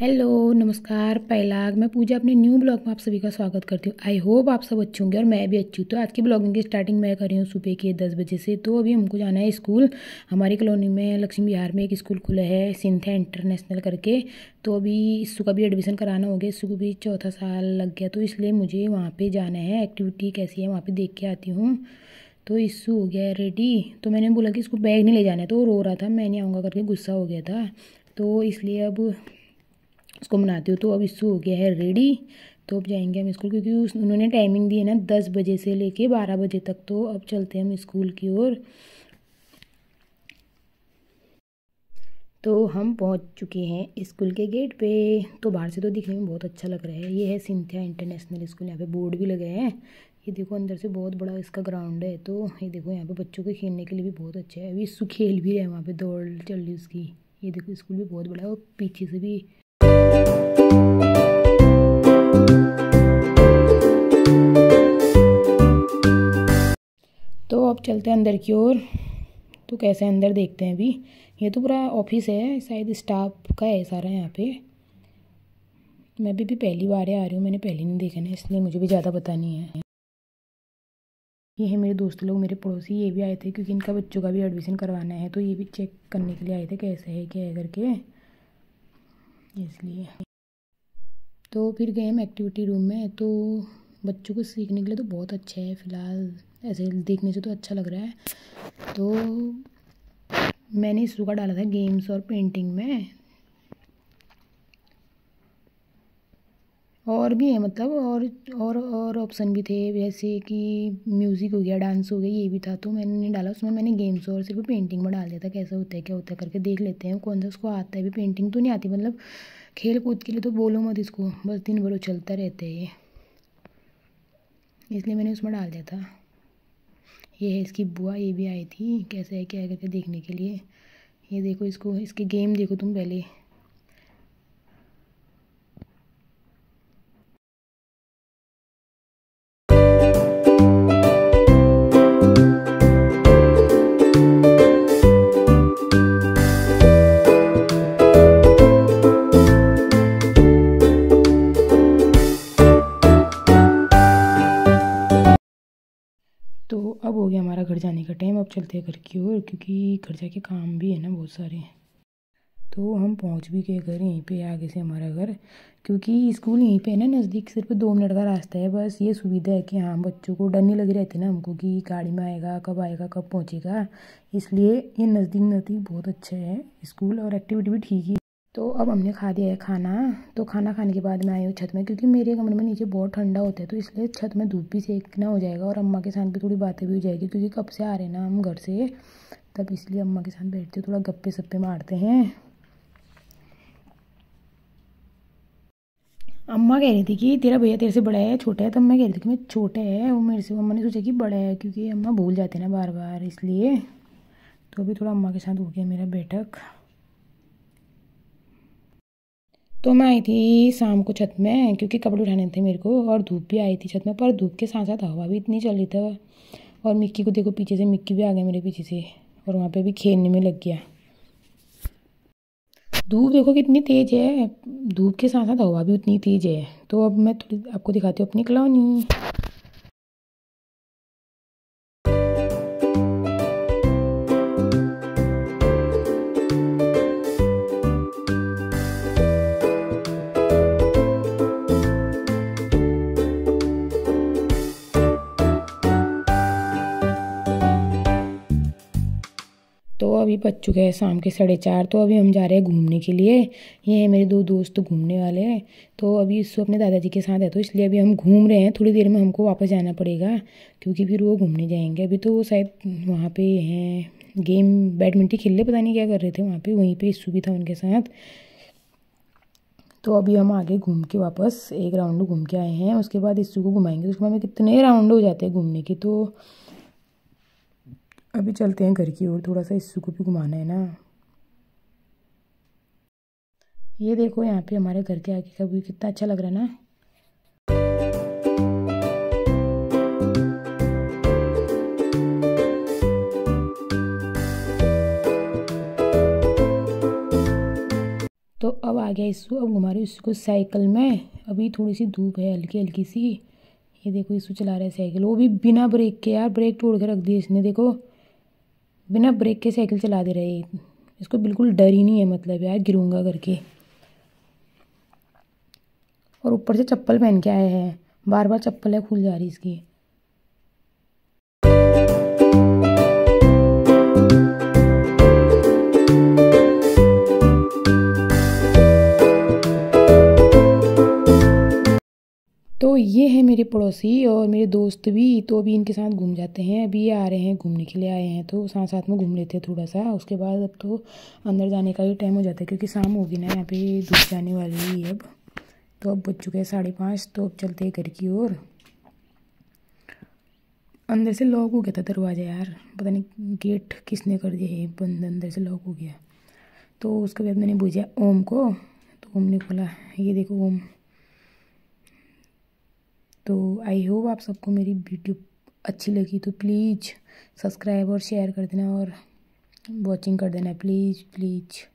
hello नमस्कार पैलाग मैं पूजा अपने न्यू ब्लॉग में आप सभी का स्वागत करती हूँ आई होप आप सब अच्छे होंगे और मैं भी अच्छी हूँ तो आज की ब्लॉगिंग की स्टार्टिंग मैं कर रही हूँ सुबह के दस बजे से तो अभी हमको जाना है स्कूल हमारी कॉलोनी में लक्ष्मी बिहार में एक स्कूल खुला है सिंथा इंटरनेशनल करके तो अभी इसको का भी एडमिशन कराना हो गया इसको भी चौथा साल लग गया तो इसलिए मुझे वहाँ पर जाना है एक्टिविटी कैसी है वहाँ पर देख के आती हूँ तो इशू हो गया रेडी तो मैंने बोला कि इसको बैग नहीं ले जाना है तो रो रहा था मैं नहीं आऊँगा करके गुस्सा हो गया था तो इसलिए अब इसको बनाती हूँ तो अब इसको हो गया है रेडी तो अब जाएंगे हम स्कूल क्योंकि उस उन्होंने टाइमिंग दी है ना दस बजे से लेके बारह बजे तक तो अब चलते हैं हम स्कूल की ओर तो हम पहुंच चुके हैं स्कूल के गेट पे तो बाहर से तो दिखने में बहुत अच्छा लग रहा है ये है सिंथिया इंटरनेशनल स्कूल यहाँ पे बोर्ड भी लगे हैं ये देखो अंदर से बहुत बड़ा इसका ग्राउंड है तो ये देखो यहाँ पे बच्चों के खेलने के लिए भी बहुत अच्छा है अभी इसको खेल भी रहे हैं वहाँ पर दौड़ चल रही उसकी ये देखो स्कूल भी बहुत बड़ा है और पीछे से भी तो अब चलते हैं अंदर की ओर तो कैसे अंदर देखते हैं अभी ये तो पूरा ऑफिस है शायद स्टाफ का है सारा यहाँ पे मैं भी, भी पहली बार आ रही हूँ मैंने पहले नहीं देखा ना इसलिए मुझे भी ज़्यादा पता नहीं है ये है मेरे दोस्त लोग मेरे पड़ोसी ये भी आए थे क्योंकि इनका बच्चों का भी एडमिशन करवाना है तो ये भी चेक करने के लिए आए थे कैसे है क्या है करके इसलिए तो फिर गए हम एक्टिविटी रूम में तो बच्चों को सीखने के लिए तो बहुत अच्छा है फ़िलहाल ऐसे देखने से तो अच्छा लग रहा है तो मैंने इस का डाला था गेम्स और पेंटिंग में और भी है मतलब और और और ऑप्शन भी थे जैसे कि म्यूज़िक हो गया डांस हो गया ये भी था तो मैंने डाला उसमें मैंने गेम्स और सिर्फ पेंटिंग में डाल दिया था कैसा होता है क्या होता है करके देख लेते हैं कौन सा उसको आता है भी पेंटिंग तो नहीं आती मतलब खेल कूद के लिए तो बोलो मत इसको बस दिन भर चलता रहता है ये इसलिए मैंने उसमें डाल दिया था ये है इसकी बुआ ये भी आई थी कैसे है क्या है करके देखने के लिए ये देखो इसको इसके गेम देखो तुम पहले टाइम अब चलते हैं घर की ओर क्योंकि घर जाके काम भी है ना बहुत सारे तो हम पहुंच भी गए घर यहीं पे आगे से हमारा घर क्योंकि स्कूल यहीं पे है ना नज़दीक सिर्फ दो मिनट का रास्ता है बस ये सुविधा है कि हाँ बच्चों को डर नहीं लगे रहते ना हमको कि गाड़ी में आएगा कब आएगा कब पहुँचेगा इसलिए ये नज़दीक नज़दीक बहुत अच्छा है स्कूल और एक्टिविटी भी ठीक ही तो अब हमने खा दिया है खाना तो खाना खाने के बाद मैं आई हूँ छत में क्योंकि मेरे कमरे में नीचे बहुत ठंडा होता है तो इसलिए छत में धूप भी सेकना हो जाएगा और अम्मा के साथ भी थोड़ी बातें भी हो जाएगी क्योंकि कब से आ रहे हैं ना हम घर से तब इसलिए अम्मा के साथ बैठते थोड़ा गप्पे सप्पे मारते हैं अम्मा कह रही थी कि तेरा भैया तेरे से बड़ा है छोटा है तब मैं कह रही थी कि मैं छोटा है वो मेरे से अम्मा ने सोचा कि बड़ा है क्योंकि अम्मा भूल जाते हैं ना बार बार इसलिए तो अभी थोड़ा अम्मा के साथ हो गया मेरा बैठक तो मैं आई थी शाम को छत में क्योंकि कपड़े उठाने थे मेरे को और धूप भी आई थी छत में पर धूप के साथ साथ हवा भी इतनी चल रही था और मिक्की को देखो पीछे से मिक्की भी आ गया मेरे पीछे से और वहाँ पे भी खेलने में लग गया धूप देखो कितनी तेज़ है धूप के साथ साथ हवा भी उतनी तेज़ है तो अब मैं थोड़ी आपको दिखाती हूँ अपनी कलौनी अभी बच चुके हैं शाम के साढ़े चार तो अभी हम जा रहे हैं घूमने के लिए ये हैं मेरे दो दोस्त घूमने वाले हैं तो अभी इस अपने दादाजी के साथ है तो इसलिए अभी हम घूम रहे हैं थोड़ी देर में हमको वापस जाना पड़ेगा क्योंकि फिर वो घूमने जाएंगे अभी तो वो शायद वहाँ पर हैं गेम बैडमिंटन खेलने पता नहीं क्या कर रहे थे वहाँ पर वहीं पर इशू भी था उनके साथ तो अभी हम आगे घूम के वापस एक राउंड घूम के आए हैं उसके बाद इशू को घुमाएंगे तो उसके बाद में कितने राउंड हो जाते हैं घूमने के तो अभी चलते हैं घर की ओर थोड़ा सा इस्सू को भी घुमाना है ना ये देखो यहाँ पे हमारे घर के आगे का व्यू कितना अच्छा लग रहा है ना तो अब आ गया इस्सू अब घुमा रही को साइकिल में अभी थोड़ी सी धूप है हल्की हल्की सी ये देखो इस्सू चला रहा है साइकिल वो भी बिना ब्रेक के यार ब्रेक तोड़ के रख दिए इसने देखो बिना ब्रेक के साइकिल चला दे रहे इसको बिल्कुल डर ही नहीं है मतलब यार गिरूँगा करके और ऊपर से चप्पल पहन के आए हैं बार बार चप्पल है खुल जा रही इसकी तो ये है मेरे पड़ोसी और मेरे दोस्त भी तो अभी इनके साथ घूम जाते हैं अभी ये आ रहे हैं घूमने के लिए आए हैं तो साथ साथ में घूम लेते हैं थोड़ा सा उसके बाद अब तो अंदर जाने का ही टाइम हो जाता है क्योंकि शाम होगी ना यहाँ पे धूप जाने वाली है अब तो अब बज चुके हैं साढ़े पाँच तो अब चलते हैं घर की ओर अंदर से लॉक हो गया था दरवाज़ा यार पता नहीं गेट किसने कर दिया है बंद अंदर से लॉक हो गया तो उसके बाद मैंने बुझा ओम को तो ओम ने खोला ये देखो ओम तो आई होप आप सबको मेरी वीडियो अच्छी लगी तो प्लीज़ सब्सक्राइब और शेयर कर देना और वॉचिंग कर देना प्लीज़ प्लीज़